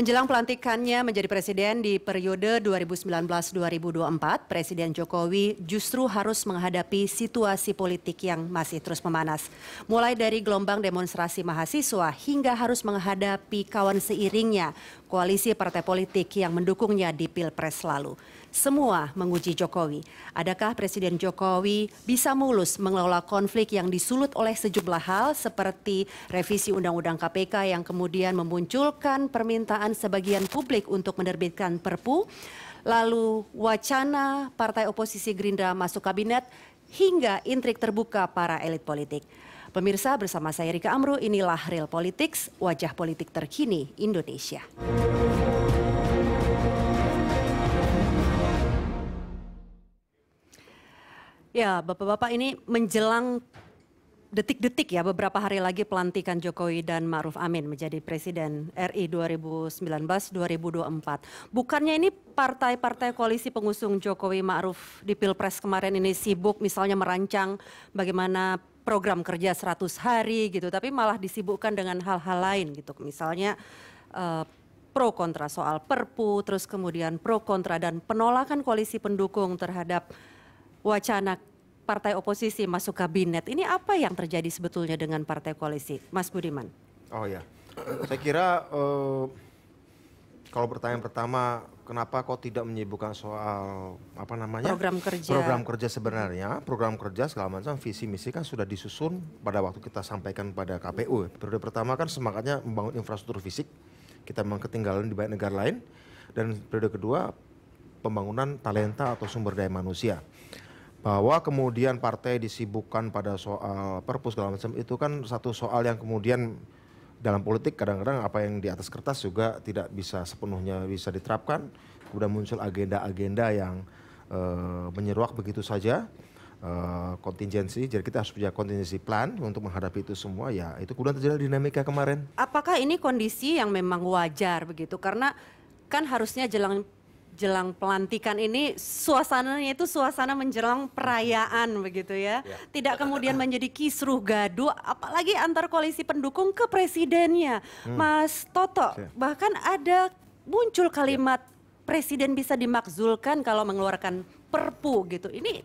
Menjelang pelantikannya menjadi presiden di periode 2019-2024, Presiden Jokowi justru harus menghadapi situasi politik yang masih terus memanas. Mulai dari gelombang demonstrasi mahasiswa hingga harus menghadapi kawan seiringnya, koalisi partai politik yang mendukungnya di Pilpres lalu. Semua menguji Jokowi. Adakah Presiden Jokowi bisa mulus mengelola konflik yang disulut oleh sejumlah hal seperti revisi Undang-Undang KPK yang kemudian memunculkan permintaan sebagian publik untuk menerbitkan perpu, lalu wacana partai oposisi Gerindra masuk kabinet hingga intrik terbuka para elit politik. Pemirsa bersama saya Rika Amru inilah Real Politics, wajah politik terkini Indonesia. Ya, Bapak-Bapak ini menjelang detik-detik ya beberapa hari lagi pelantikan Jokowi dan Ma'ruf Amin menjadi Presiden RI 2019-2024. Bukannya ini partai-partai koalisi pengusung Jokowi Ma'ruf di Pilpres kemarin ini sibuk misalnya merancang bagaimana program kerja 100 hari gitu, tapi malah disibukkan dengan hal-hal lain gitu. Misalnya uh, pro kontra soal perpu, terus kemudian pro kontra dan penolakan koalisi pendukung terhadap wacana partai oposisi masuk kabinet. Ini apa yang terjadi sebetulnya dengan partai koalisi, Mas Budiman? Oh ya, saya kira uh, kalau pertanyaan pertama, kenapa kok tidak menyibukkan soal apa namanya program kerja? Program kerja sebenarnya, program kerja segala macam visi misi kan sudah disusun pada waktu kita sampaikan pada KPU. Periode pertama kan semangatnya membangun infrastruktur fisik, kita memang ketinggalan di banyak negara lain, dan periode kedua pembangunan talenta atau sumber daya manusia bahwa kemudian partai disibukkan pada soal perpus segala macam itu kan satu soal yang kemudian dalam politik kadang-kadang apa yang di atas kertas juga tidak bisa sepenuhnya bisa diterapkan kemudian muncul agenda-agenda yang e, menyeruak begitu saja uh, kontingensi jadi kita harus punya kontingensi plan untuk menghadapi itu semua ya itu kemudian terjadi dinamika kemarin apakah ini kondisi yang memang wajar begitu karena kan harusnya jelang jelang pelantikan ini suasananya itu suasana menjelang perayaan begitu ya. ya. Tidak kemudian menjadi kisruh gaduh apalagi antar koalisi pendukung ke presidennya. Hmm. Mas Toto, bahkan ada muncul ya. kalimat ya. presiden bisa dimakzulkan kalau mengeluarkan perpu gitu. Ini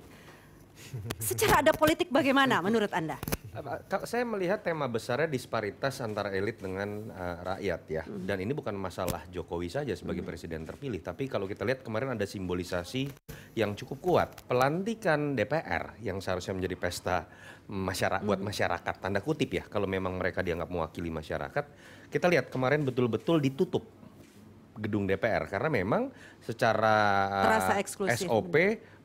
secara ada politik bagaimana menurut Anda? saya melihat tema besarnya disparitas antara elit dengan uh, rakyat ya. Hmm. Dan ini bukan masalah Jokowi saja sebagai hmm. presiden terpilih, tapi kalau kita lihat kemarin ada simbolisasi yang cukup kuat. Pelantikan DPR yang seharusnya menjadi pesta masyarakat hmm. buat masyarakat tanda kutip ya kalau memang mereka dianggap mewakili masyarakat. Kita lihat kemarin betul-betul ditutup gedung DPR karena memang secara terasa eh, eksklusif. SOP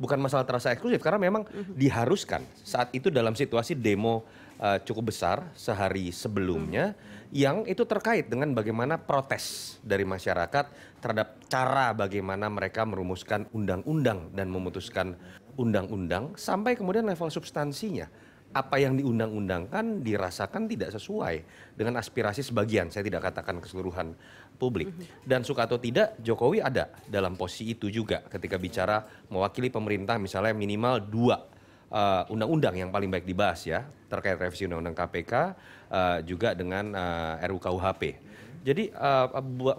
bukan masalah terasa eksklusif karena memang mm -hmm. diharuskan saat itu dalam situasi demo uh, cukup besar sehari sebelumnya hmm. yang itu terkait dengan bagaimana protes dari masyarakat terhadap cara bagaimana mereka merumuskan undang-undang dan memutuskan undang-undang sampai kemudian level substansinya apa yang diundang-undangkan dirasakan tidak sesuai dengan aspirasi sebagian saya tidak katakan keseluruhan publik dan suka atau tidak Jokowi ada dalam posisi itu juga ketika bicara mewakili pemerintah misalnya minimal dua Eh, undang-undang uh, yang paling baik dibahas ya terkait revisi undang-undang KPK uh, eh, juga dengan uh, eh, RUKUHP. Jadi uh,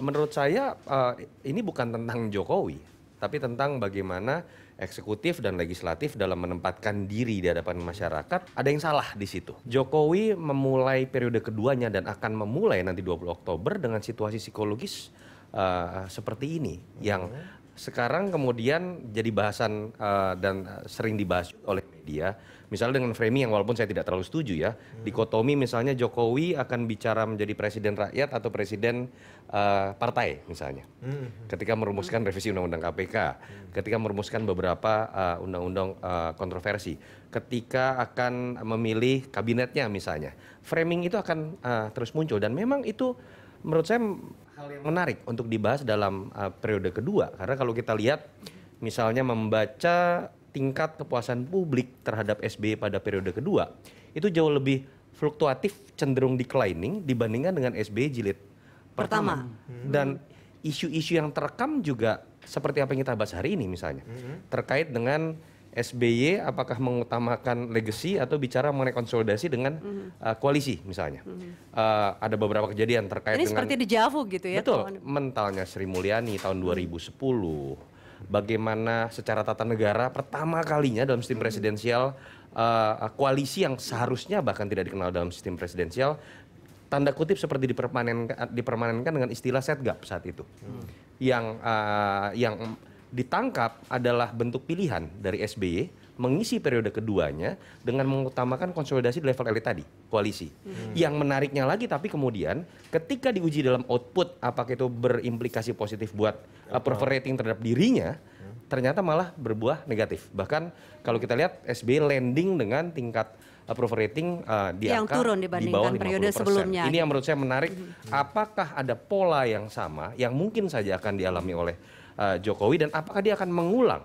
menurut saya uh, ini bukan tentang Jokowi, tapi tentang bagaimana eksekutif dan legislatif dalam menempatkan diri di hadapan masyarakat ada yang salah di situ. Jokowi memulai periode keduanya dan akan memulai nanti 20 Oktober dengan situasi psikologis uh, seperti ini yang sekarang kemudian jadi bahasan uh, dan sering dibahas oleh dia. Misalnya dengan framing yang walaupun saya tidak terlalu setuju ya, hmm. dikotomi misalnya Jokowi akan bicara menjadi presiden rakyat atau presiden uh, partai misalnya. Hmm. Ketika merumuskan revisi undang-undang KPK, hmm. ketika merumuskan beberapa eh, undang-undang uh, kontroversi, ketika akan memilih kabinetnya misalnya. Framing itu akan uh, terus muncul dan memang itu menurut saya hal yang menarik untuk dibahas dalam uh, periode kedua karena kalau kita lihat misalnya membaca tingkat kepuasan publik terhadap SBY pada periode kedua itu jauh lebih fluktuatif cenderung declining dibandingkan dengan SBY jilid pertama. pertama. Hmm. Dan isu-isu yang terekam juga seperti apa yang kita bahas hari ini misalnya. Hmm. Terkait dengan SBY apakah mengutamakan legacy atau bicara mengenai konsolidasi dengan hmm uh, koalisi misalnya. hmm Uh, ada beberapa kejadian terkait Ini dengan Ini seperti di Javu gitu ya. Betul. Mentalnya Sri Mulyani tahun 2010, hmm bagaimana secara tata negara pertama kalinya dalam sistem hmm. presidensial uh, koalisi yang seharusnya bahkan tidak dikenal dalam sistem presidensial tanda kutip seperti dipermanenkan, dipermanenkan dengan istilah setgap saat itu hmm. yang uh, yang ditangkap adalah bentuk pilihan dari SBY mengisi periode keduanya dengan mengutamakan konsolidasi di level elit tadi, koalisi. Hmm. Yang menariknya lagi tapi kemudian ketika diuji dalam output apakah itu berimplikasi positif buat uh, eh, approval rating terhadap dirinya, hmm. ternyata malah berbuah negatif. Bahkan kalau kita lihat SB landing dengan tingkat approval eh, rating uh, di yang angka turun dibandingkan di bawah periode sebelumnya. Ini yang menurut saya menarik. Hmm. Apakah ada pola yang sama yang mungkin saja akan dialami oleh Jokowi dan apakah dia akan mengulang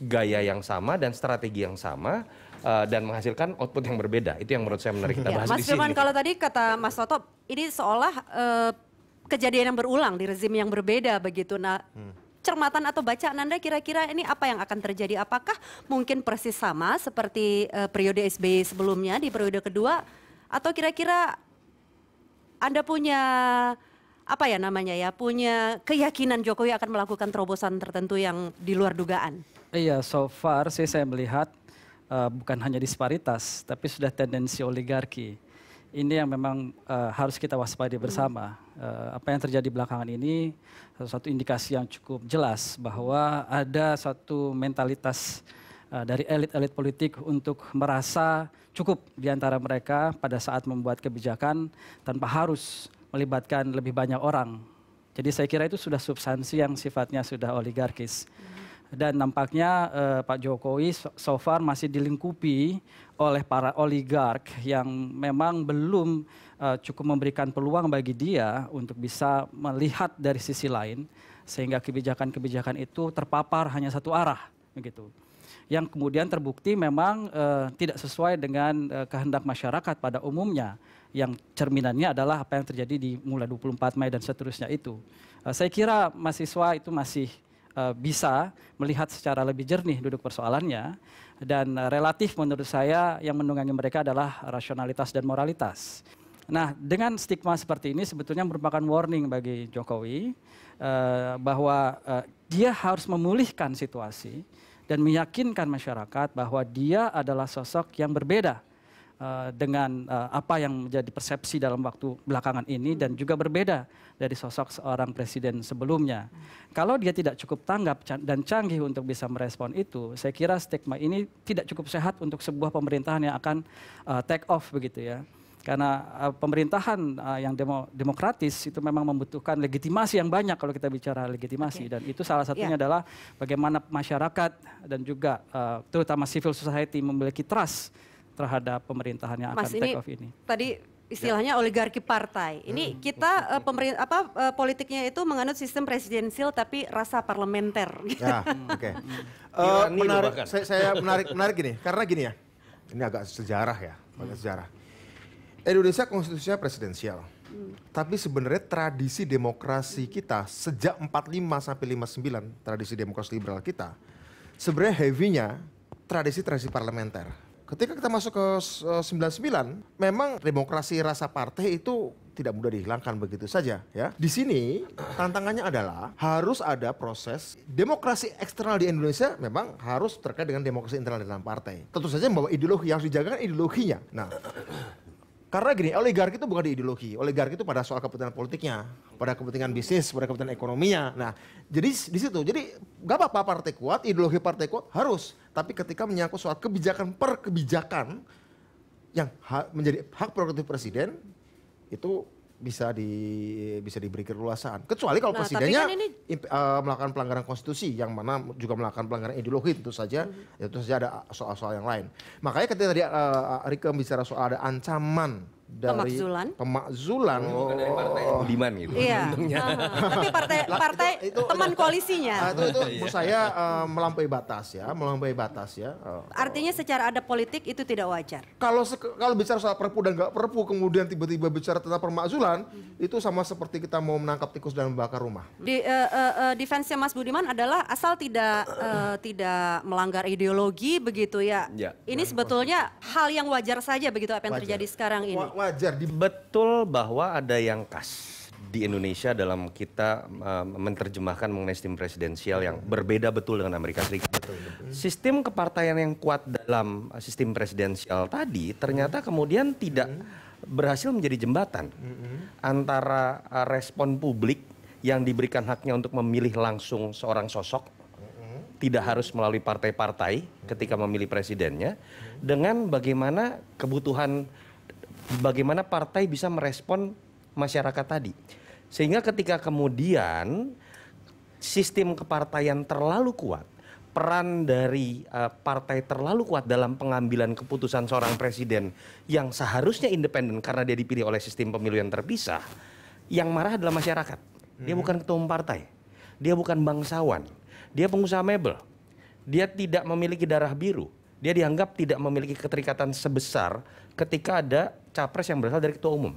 gaya yang sama dan strategi yang sama uh, dan menghasilkan output yang berbeda. Itu yang menurut saya menarik kita ya, Mas di sini. Firman, kalau tadi kata Mas Toto, ini seolah uh, kejadian yang berulang di rezim yang berbeda begitu. Nah, hmm. Cermatan atau bacaan Anda kira-kira ini apa yang akan terjadi? Apakah mungkin persis sama seperti uh, periode SBY sebelumnya di periode kedua? Atau kira-kira Anda punya apa ya namanya ya punya keyakinan Jokowi akan melakukan terobosan tertentu yang di luar dugaan. Iya, so far sih saya melihat uh, bukan hanya disparitas, tapi sudah tendensi oligarki. Ini yang memang uh, harus kita waspadai hmm. bersama. Hmm. Uh, apa yang terjadi belakangan ini satu, satu indikasi yang cukup jelas bahwa ada satu mentalitas uh, dari elit-elit politik untuk merasa cukup di antara mereka pada saat membuat kebijakan tanpa harus melibatkan lebih banyak orang. Jadi saya kira itu sudah substansi yang sifatnya sudah oligarkis. Dan nampaknya eh, Pak Jokowi so far masih dilingkupi oleh para oligark yang memang belum eh, cukup memberikan peluang bagi dia untuk bisa melihat dari sisi lain sehingga kebijakan-kebijakan itu terpapar hanya satu arah begitu yang kemudian terbukti memang uh, tidak sesuai dengan uh, kehendak masyarakat pada umumnya yang cerminannya adalah apa yang terjadi di mulai 24 Mei dan seterusnya itu. Uh, saya kira mahasiswa itu masih uh, bisa melihat secara lebih jernih duduk persoalannya dan uh, relatif menurut saya yang menunggangi mereka adalah rasionalitas dan moralitas. Nah, dengan stigma seperti ini sebetulnya merupakan warning bagi Jokowi uh, bahwa uh, dia harus memulihkan situasi dan meyakinkan masyarakat bahwa dia adalah sosok yang berbeda uh, dengan uh, apa yang menjadi persepsi dalam waktu belakangan ini dan juga berbeda dari sosok seorang presiden sebelumnya. Kalau dia tidak cukup tanggap dan canggih untuk bisa merespon itu, saya kira stigma ini tidak cukup sehat untuk sebuah pemerintahan yang akan uh, take off begitu ya. Karena uh, pemerintahan uh, yang demo, demokratis itu memang membutuhkan legitimasi yang banyak kalau kita bicara legitimasi okay. dan itu salah satunya yeah. adalah bagaimana masyarakat dan juga uh, terutama civil society memiliki trust terhadap pemerintahan yang Mas, akan take off ini. Tadi ya. istilahnya ya. oligarki partai. Ini hmm, kita uh, pemerintah apa uh, politiknya itu menganut sistem presidensial tapi rasa parlementer. Ya, oke. Okay. Hmm. uh, hmm. menarik, saya, saya menarik menarik gini karena gini ya. Ini agak sejarah ya, agak sejarah. Indonesia konstitusinya presidensial. Hmm. Tapi sebenarnya tradisi demokrasi kita sejak 45 sampai 59, tradisi demokrasi liberal kita, sebenarnya heavy-nya tradisi-tradisi parlementer. Ketika kita masuk ke 99, eh, memang demokrasi rasa partai itu tidak mudah dihilangkan begitu saja ya. Di sini tantangannya adalah harus ada proses demokrasi eksternal di Indonesia memang harus terkait dengan demokrasi internal di dalam partai. Tentu saja bahwa ideologi yang harus dijaga kan ideologinya. Nah, karena gini, oligarki itu bukan di ideologi. Oligarki itu pada soal kepentingan politiknya, pada kepentingan bisnis, pada kepentingan ekonominya. Nah, jadi di situ. Jadi gak apa-apa partai kuat, ideologi partai kuat harus. Tapi ketika menyangkut soal kebijakan per kebijakan yang ha menjadi hak prerogatif presiden, itu bisa di bisa diberi keleluasaan. Kecuali kalau nah, presidennya kan ini... uh, melakukan pelanggaran konstitusi yang mana juga melakukan pelanggaran ideologi tentu saja, hmm ya tentu saja ada soal-soal yang lain. Makanya ketika tadi uh, eh, Rika bicara soal ada ancaman dari pemakzulan, pemakzulan oh, hmm, dari partai oh. budiman gitu. Iya. Uh ah, -huh. Tapi partai partai itu, itu, teman koalisinya. Ah, itu itu itu iya. saya uh, melampaui batas ya, melampaui batas ya. Uh, Artinya secara ada politik itu tidak wajar. Kalau kalau bicara soal perpu dan nggak perpu kemudian tiba-tiba bicara tentang pemakzulan hmm. itu sama seperti kita mau menangkap tikus dan membakar rumah. Di uh, eh, uh, uh, defense Mas Budiman adalah asal tidak uh, tidak melanggar ideologi begitu ya. ya. Ini nah, sebetulnya hal yang wajar saja begitu apa yang wajar. terjadi sekarang ini. Wa wajar. Di... Betul bahwa ada yang khas di Indonesia dalam kita uh, menerjemahkan mengenai sistem presidensial yang berbeda betul dengan Amerika Serikat. Betul, betul. Sistem kepartaian yang kuat dalam eh, sistem presidensial tadi ternyata kemudian tidak berhasil menjadi jembatan antara eh, respon publik yang diberikan haknya untuk memilih langsung seorang sosok tidak harus melalui partai-partai ketika memilih presidennya dengan bagaimana kebutuhan bagaimana partai bisa merespon masyarakat tadi. Sehingga ketika kemudian sistem kepartaian terlalu kuat, peran dari uh, partai terlalu kuat dalam pengambilan keputusan seorang presiden yang seharusnya independen karena dia dipilih oleh sistem pemilu yang terpisah, yang marah adalah masyarakat. Dia hmm. bukan ketua umum partai, dia bukan bangsawan, dia pengusaha mebel, dia tidak memiliki darah biru, dia dianggap tidak memiliki keterikatan sebesar ketika ada capres yang berasal dari ketua umum.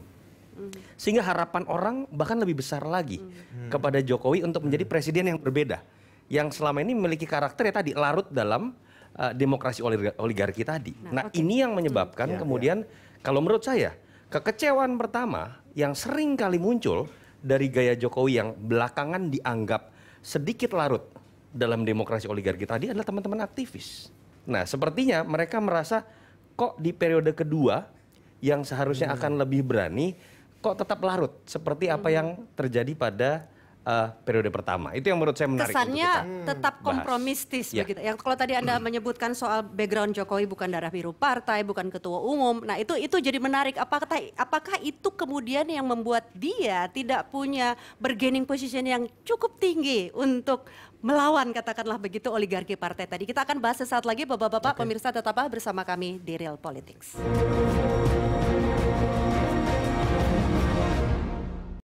Sehingga harapan orang bahkan lebih besar lagi hmm. kepada Jokowi untuk menjadi presiden yang berbeda. Yang selama ini memiliki karakter ya tadi larut dalam uh, demokrasi oligarki tadi. Nah, nah okay. ini yang menyebabkan hmm. kemudian yeah, kalau menurut saya kekecewaan pertama yang sering kali muncul dari gaya Jokowi yang belakangan dianggap sedikit larut dalam demokrasi oligarki tadi adalah teman-teman aktivis. Nah, sepertinya mereka merasa kok di periode kedua yang seharusnya hmm. akan lebih berani kok tetap larut seperti apa iya. yang terjadi pada uh, periode pertama. Itu yang menurut saya menarik. Kesannya tetap kompromistis bahas. Ya. begitu. Ya. Yang kalau tadi Anda hmm. menyebutkan soal background Jokowi bukan darah biru partai, bukan ketua umum. Nah, itu itu jadi menarik apakah apakah itu kemudian yang membuat dia tidak punya bargaining position yang cukup tinggi untuk melawan katakanlah begitu oligarki partai tadi. Kita akan bahas sesaat lagi Bapak-bapak okay. pemirsa tetaplah bersama kami di Real Politics.